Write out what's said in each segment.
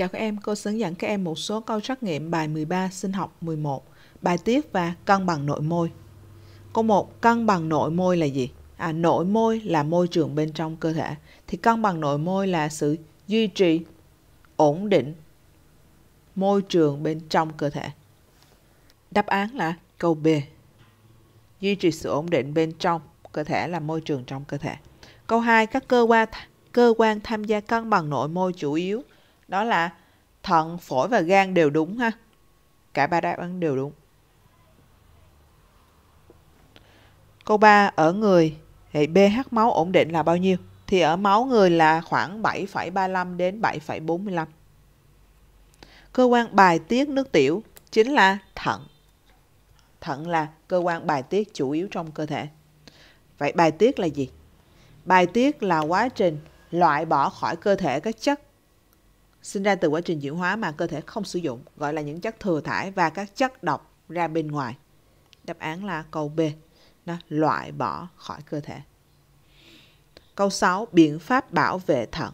Chào các em, cô hướng dẫn các em một số câu trắc nghiệm bài 13 sinh học 11, bài tiết và cân bằng nội môi. Câu 1, cân bằng nội môi là gì? À, nội môi là môi trường bên trong cơ thể. Thì cân bằng nội môi là sự duy trì, ổn định môi trường bên trong cơ thể. Đáp án là câu B. Duy trì sự ổn định bên trong cơ thể là môi trường trong cơ thể. Câu 2, các cơ quan cơ quan tham gia cân bằng nội môi chủ yếu đó là thận, phổi và gan đều đúng ha. Cả ba đáp án đều đúng. Câu 3 ở người thì pH máu ổn định là bao nhiêu? Thì ở máu người là khoảng 7,35 đến 7,45. Cơ quan bài tiết nước tiểu chính là thận. Thận là cơ quan bài tiết chủ yếu trong cơ thể. Vậy bài tiết là gì? Bài tiết là quá trình loại bỏ khỏi cơ thể các chất sinh ra từ quá trình chuyển hóa mà cơ thể không sử dụng, gọi là những chất thừa thải và các chất độc ra bên ngoài. Đáp án là câu B, nó loại bỏ khỏi cơ thể. Câu 6, biện pháp bảo vệ thận.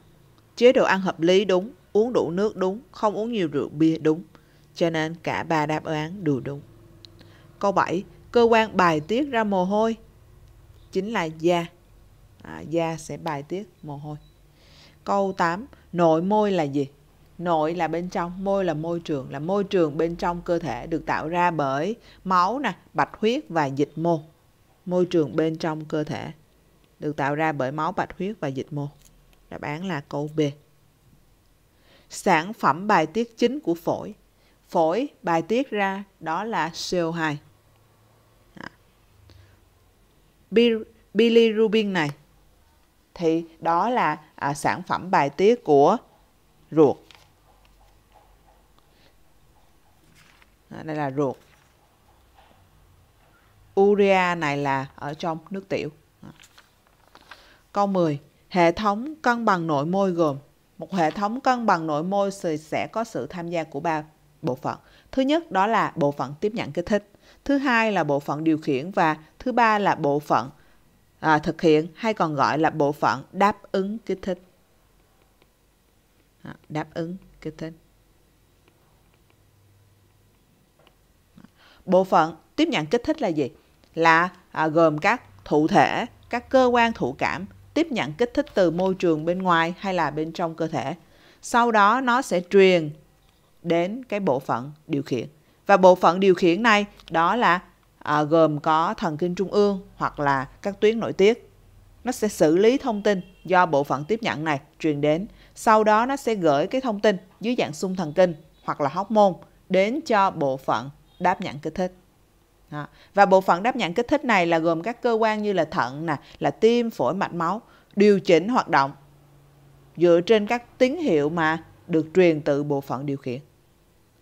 Chế độ ăn hợp lý đúng, uống đủ nước đúng, không uống nhiều rượu bia đúng. Cho nên cả ba đáp án đều đúng. Câu 7, cơ quan bài tiết ra mồ hôi chính là da. À, da sẽ bài tiết mồ hôi. Câu 8, nội môi là gì? nội là bên trong môi là môi trường là môi trường bên trong cơ thể được tạo ra bởi máu nè bạch huyết và dịch mô môi trường bên trong cơ thể được tạo ra bởi máu bạch huyết và dịch mô đáp án là câu b sản phẩm bài tiết chính của phổi phổi bài tiết ra đó là CO2 à. bilirubin này thì đó là à, sản phẩm bài tiết của ruột À, đây là ruột urea này là ở trong nước tiểu à. câu 10 hệ thống cân bằng nội môi gồm một hệ thống cân bằng nội môi sẽ có sự tham gia của ba bộ phận thứ nhất đó là bộ phận tiếp nhận kích thích thứ hai là bộ phận điều khiển và thứ ba là bộ phận à, thực hiện hay còn gọi là bộ phận đáp ứng kích thích à, đáp ứng kích thích Bộ phận tiếp nhận kích thích là gì? Là à, gồm các thụ thể, các cơ quan thụ cảm tiếp nhận kích thích từ môi trường bên ngoài hay là bên trong cơ thể. Sau đó nó sẽ truyền đến cái bộ phận điều khiển. Và bộ phận điều khiển này đó là à, gồm có thần kinh trung ương hoặc là các tuyến nội tiết. Nó sẽ xử lý thông tin do bộ phận tiếp nhận này truyền đến. Sau đó nó sẽ gửi cái thông tin dưới dạng xung thần kinh hoặc là hóc môn đến cho bộ phận đáp nhận kích thích đó. và bộ phận đáp nhận kích thích này là gồm các cơ quan như là thận nè là tim phổi mạch máu điều chỉnh hoạt động dựa trên các tín hiệu mà được truyền từ bộ phận điều khiển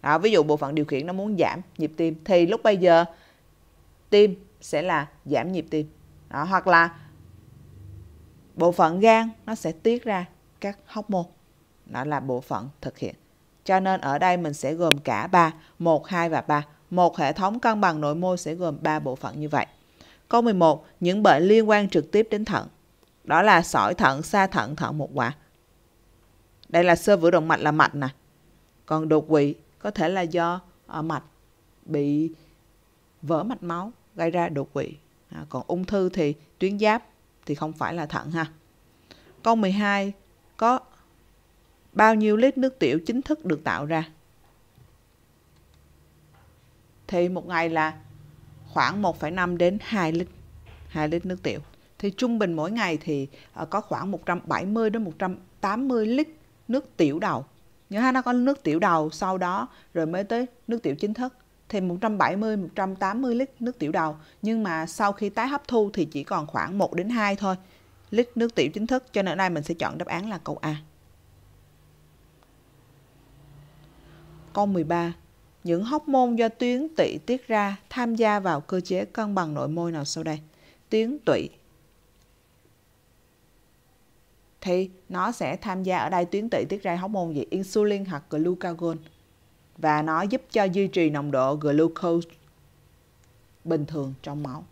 đó, ví dụ bộ phận điều khiển nó muốn giảm nhịp tim thì lúc bây giờ tim sẽ là giảm nhịp tim đó, hoặc là bộ phận gan nó sẽ tiết ra các hormone đó là bộ phận thực hiện cho nên ở đây mình sẽ gồm cả ba một hai và ba một hệ thống cân bằng nội môi sẽ gồm 3 bộ phận như vậy. Câu 11. Những bệnh liên quan trực tiếp đến thận. Đó là sỏi thận, xa thận, thận một quả. Đây là sơ vữa động mạch là mạch nè. Còn đột quỵ có thể là do à, mạch bị vỡ mạch máu gây ra đột quỵ. À, còn ung thư thì tuyến giáp thì không phải là thận ha. Câu 12 có bao nhiêu lít nước tiểu chính thức được tạo ra? thì một ngày là khoảng 1,5 đến 2 lít 2 lít nước tiểu. Thì trung bình mỗi ngày thì à, có khoảng 170 đến 180 lít nước tiểu đầu. Nhớ ha nó có nước tiểu đầu sau đó rồi mới tới nước tiểu chính thức thì 170 180 lít nước tiểu đầu nhưng mà sau khi tái hấp thu thì chỉ còn khoảng 1 đến 2 thôi lít nước tiểu chính thức cho nên ở đây mình sẽ chọn đáp án là câu A. Câu 13 những hóc môn do tuyến tụy tiết ra tham gia vào cơ chế cân bằng nội môi nào sau đây? Tuyến tụy thì nó sẽ tham gia ở đây tuyến tụy tiết ra hóc môn gì insulin hoặc glucagon và nó giúp cho duy trì nồng độ glucose bình thường trong máu.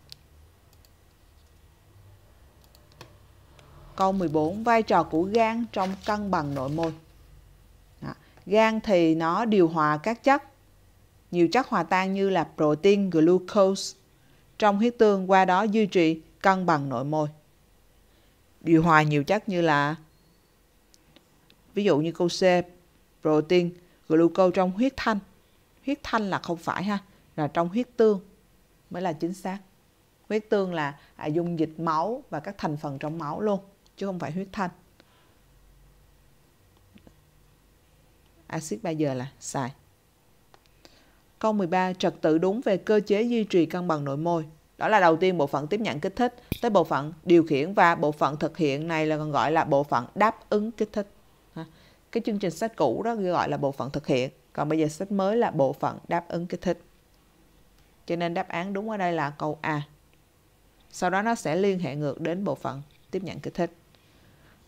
Câu 14 vai trò của gan trong cân bằng nội môi. Đó. Gan thì nó điều hòa các chất nhiều chất hòa tan như là protein, glucose trong huyết tương qua đó duy trì cân bằng nội môi. Điều hòa nhiều chất như là ví dụ như câu C, protein, glucose trong huyết thanh. Huyết thanh là không phải ha, là trong huyết tương mới là chính xác. Huyết tương là à, dung dịch máu và các thành phần trong máu luôn, chứ không phải huyết thanh. Axit bây giờ là xài. Câu 13. Trật tự đúng về cơ chế duy trì cân bằng nội môi. Đó là đầu tiên bộ phận tiếp nhận kích thích, tới bộ phận điều khiển và bộ phận thực hiện này là còn gọi là bộ phận đáp ứng kích thích. Cái chương trình sách cũ đó gọi là bộ phận thực hiện, còn bây giờ sách mới là bộ phận đáp ứng kích thích. Cho nên đáp án đúng ở đây là câu A. Sau đó nó sẽ liên hệ ngược đến bộ phận tiếp nhận kích thích.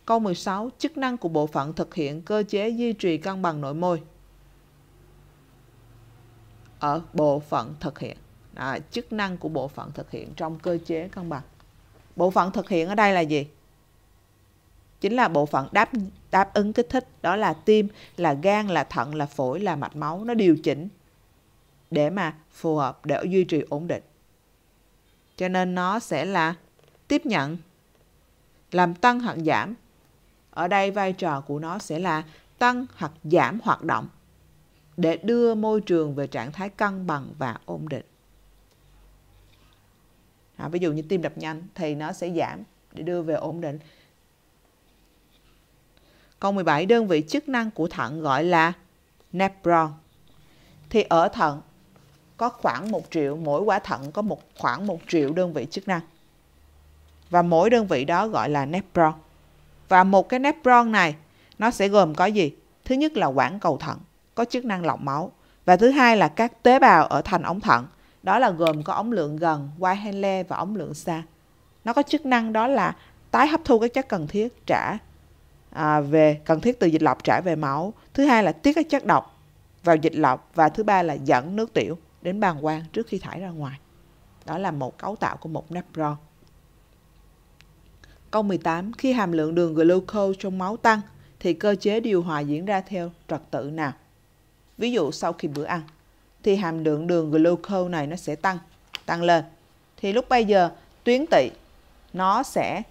Câu 16. Chức năng của bộ phận thực hiện cơ chế duy trì cân bằng nội môi ở bộ phận thực hiện à, chức năng của bộ phận thực hiện trong cơ chế cân bằng bộ phận thực hiện ở đây là gì chính là bộ phận đáp đáp ứng kích thích đó là tim là gan là thận là phổi là mạch máu nó điều chỉnh để mà phù hợp để duy trì ổn định cho nên nó sẽ là tiếp nhận làm tăng hoặc giảm ở đây vai trò của nó sẽ là tăng hoặc giảm hoạt động để đưa môi trường về trạng thái cân bằng và ổn định. À, ví dụ như tim đập nhanh thì nó sẽ giảm để đưa về ổn định. Câu 17 đơn vị chức năng của thận gọi là nephron. Thì ở thận có khoảng 1 triệu, mỗi quả thận có một khoảng 1 triệu đơn vị chức năng. Và mỗi đơn vị đó gọi là nephron. Và một cái nephron này nó sẽ gồm có gì? Thứ nhất là quản cầu thận có chức năng lọc máu. Và thứ hai là các tế bào ở thành ống thận, đó là gồm có ống lượng gần, quai Henle và ống lượng xa. Nó có chức năng đó là tái hấp thu các chất cần thiết trả à, về cần thiết từ dịch lọc trả về máu. Thứ hai là tiết các chất độc vào dịch lọc và thứ ba là dẫn nước tiểu đến bàng quang trước khi thải ra ngoài. Đó là một cấu tạo của một nephron. Câu 18. Khi hàm lượng đường glucose trong máu tăng thì cơ chế điều hòa diễn ra theo trật tự nào? Ví dụ sau khi bữa ăn thì hàm lượng đường glucose này nó sẽ tăng, tăng lên. Thì lúc bây giờ tuyến tỵ nó sẽ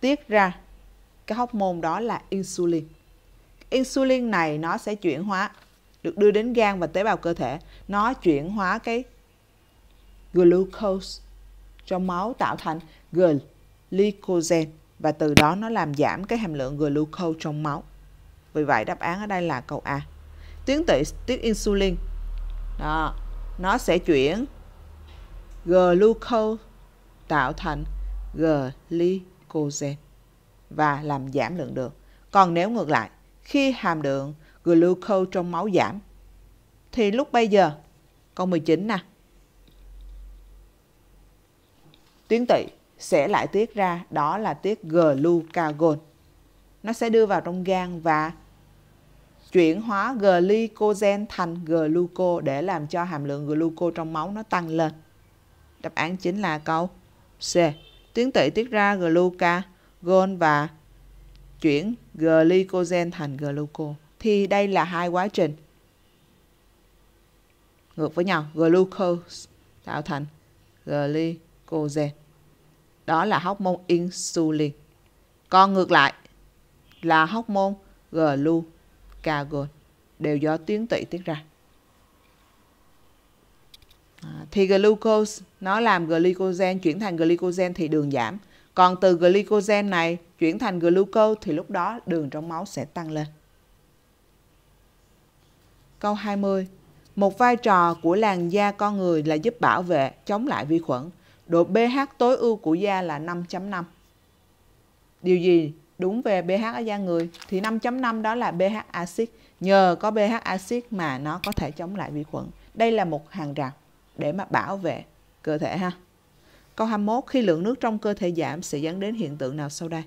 tiết ra cái hóc môn đó là insulin. Insulin này nó sẽ chuyển hóa, được đưa đến gan và tế bào cơ thể. Nó chuyển hóa cái glucose trong máu tạo thành glycogen và từ đó nó làm giảm cái hàm lượng glucose trong máu. Vì vậy đáp án ở đây là câu A tuyến tị tiết insulin đó nó sẽ chuyển glucose tạo thành glycogen và làm giảm lượng đường. Còn nếu ngược lại, khi hàm lượng glucose trong máu giảm thì lúc bây giờ câu 19 nè. Tuyến tụy sẽ lại tiết ra đó là tiết glucagon. Nó sẽ đưa vào trong gan và chuyển hóa glycogen thành gluco để làm cho hàm lượng gluco trong máu nó tăng lên. Đáp án chính là câu C. Tuyến tụy tiết ra glucagon và chuyển glycogen thành gluco. Thì đây là hai quá trình ngược với nhau, glucose tạo thành glycogen. Đó là hormone insulin. Còn ngược lại là hormone glucose Gargoyle đều do tuyến tụy tiết ra. À, thì glucose nó làm glycogen chuyển thành glycogen thì đường giảm. Còn từ glycogen này chuyển thành glucose thì lúc đó đường trong máu sẽ tăng lên. Câu 20. Một vai trò của làn da con người là giúp bảo vệ, chống lại vi khuẩn. Độ pH tối ưu của da là 5.5. Điều gì đúng về pH ở da người thì 5.5 đó là pH axit. Nhờ có pH axit mà nó có thể chống lại vi khuẩn. Đây là một hàng rào để mà bảo vệ cơ thể ha. Câu 21 khi lượng nước trong cơ thể giảm sẽ dẫn đến hiện tượng nào sau đây?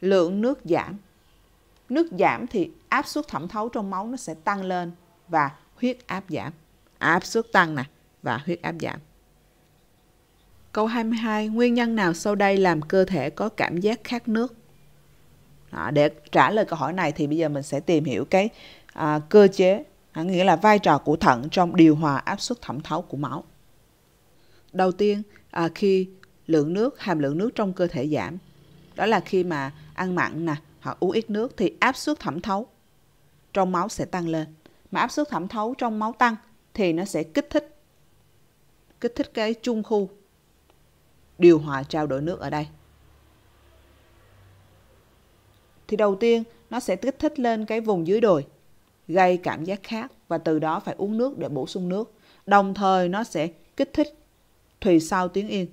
Lượng nước giảm. Nước giảm thì áp suất thẩm thấu trong máu nó sẽ tăng lên và huyết áp giảm. áp suất tăng nè và huyết áp giảm. Câu 22, nguyên nhân nào sau đây làm cơ thể có cảm giác khát nước? à, để trả lời câu hỏi này thì bây giờ mình sẽ tìm hiểu cái à, cơ chế à, nghĩa là vai trò của thận trong điều hòa áp suất thẩm thấu của máu đầu tiên à, khi lượng nước hàm lượng nước trong cơ thể giảm đó là khi mà ăn mặn nè hoặc uống ít nước thì áp suất thẩm thấu trong máu sẽ tăng lên mà áp suất thẩm thấu trong máu tăng thì nó sẽ kích thích kích thích cái trung khu điều hòa trao đổi nước ở đây thì đầu tiên nó sẽ kích thích lên cái vùng dưới đồi gây cảm giác khát và từ đó phải uống nước để bổ sung nước. Đồng thời nó sẽ kích thích thùy sau tuyến yên,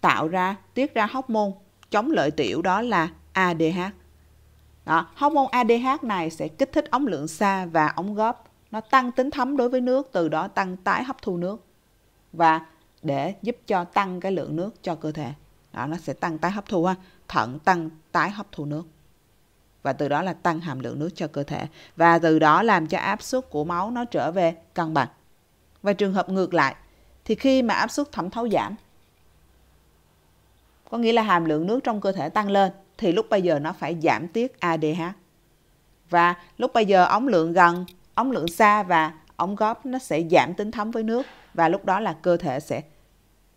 tạo ra tiết ra hóc môn chống lợi tiểu đó là ADH. Đó, hóc môn ADH này sẽ kích thích ống lượng xa và ống góp. Nó tăng tính thấm đối với nước, từ đó tăng tái hấp thu nước. Và để giúp cho tăng cái lượng nước cho cơ thể đó, nó sẽ tăng tái hấp thu ha thận tăng tái hấp thu nước và từ đó là tăng hàm lượng nước cho cơ thể và từ đó làm cho áp suất của máu nó trở về cân bằng và trường hợp ngược lại thì khi mà áp suất thẩm thấu giảm có nghĩa là hàm lượng nước trong cơ thể tăng lên thì lúc bây giờ nó phải giảm tiết ADH và lúc bây giờ ống lượng gần ống lượng xa và ống góp nó sẽ giảm tính thấm với nước và lúc đó là cơ thể sẽ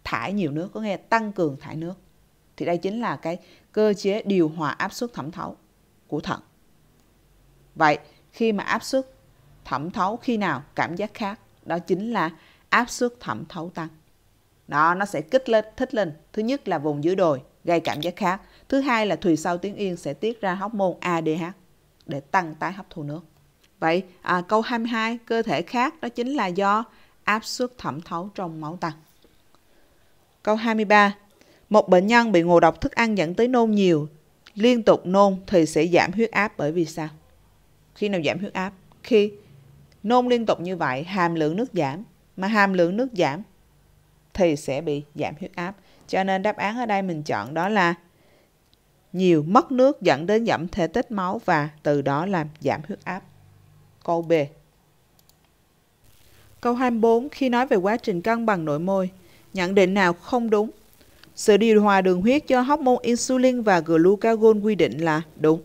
thải nhiều nước có nghe tăng cường thải nước thì đây chính là cái cơ chế điều hòa áp suất thẩm thấu của thận. Vậy khi mà áp suất thẩm thấu khi nào cảm giác khác đó chính là áp suất thẩm thấu tăng. Đó nó sẽ kích lên thích lên. Thứ nhất là vùng dưới đồi gây cảm giác khác. Thứ hai là thùy sau tuyến yên sẽ tiết ra hormone ADH để tăng tái hấp thu nước. Vậy à, câu 22 cơ thể khác đó chính là do áp suất thẩm thấu trong máu tăng. Câu 23 một bệnh nhân bị ngộ độc thức ăn dẫn tới nôn nhiều, liên tục nôn thì sẽ giảm huyết áp bởi vì sao? Khi nào giảm huyết áp? Khi nôn liên tục như vậy, hàm lượng nước giảm, mà hàm lượng nước giảm thì sẽ bị giảm huyết áp. Cho nên đáp án ở đây mình chọn đó là nhiều mất nước dẫn đến giảm thể tích máu và từ đó làm giảm huyết áp. Câu B. Câu 24 khi nói về quá trình cân bằng nội môi, nhận định nào không đúng sự điều hòa đường huyết do hormone insulin và glucagon quy định là đúng.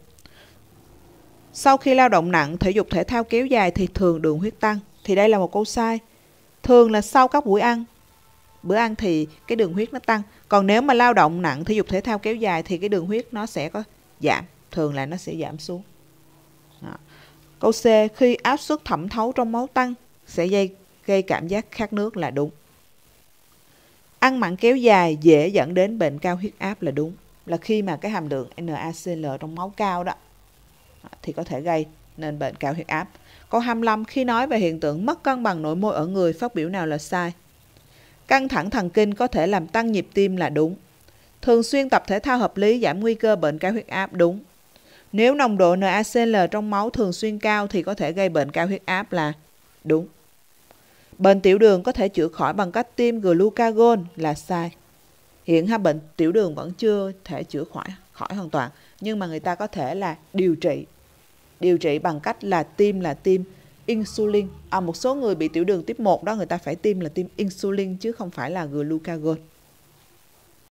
Sau khi lao động nặng, thể dục thể thao kéo dài thì thường đường huyết tăng. Thì đây là một câu sai. Thường là sau các buổi ăn. Bữa ăn thì cái đường huyết nó tăng. Còn nếu mà lao động nặng, thể dục thể thao kéo dài thì cái đường huyết nó sẽ có giảm. Thường là nó sẽ giảm xuống. Đó. Câu C, khi áp suất thẩm thấu trong máu tăng sẽ gây, gây cảm giác khát nước là đúng ăn mặn kéo dài dễ dẫn đến bệnh cao huyết áp là đúng là khi mà cái hàm lượng NaCl trong máu cao đó thì có thể gây nên bệnh cao huyết áp. Câu 25 khi nói về hiện tượng mất cân bằng nội môi ở người phát biểu nào là sai? Căng thẳng thần kinh có thể làm tăng nhịp tim là đúng. Thường xuyên tập thể thao hợp lý giảm nguy cơ bệnh cao huyết áp đúng. Nếu nồng độ NaCl trong máu thường xuyên cao thì có thể gây bệnh cao huyết áp là đúng. Bệnh tiểu đường có thể chữa khỏi bằng cách tiêm glucagon là sai. Hiện ha bệnh tiểu đường vẫn chưa thể chữa khỏi khỏi hoàn toàn, nhưng mà người ta có thể là điều trị. Điều trị bằng cách là tiêm là tiêm insulin. À, một số người bị tiểu đường tiếp 1 đó người ta phải tiêm là tiêm insulin chứ không phải là glucagon.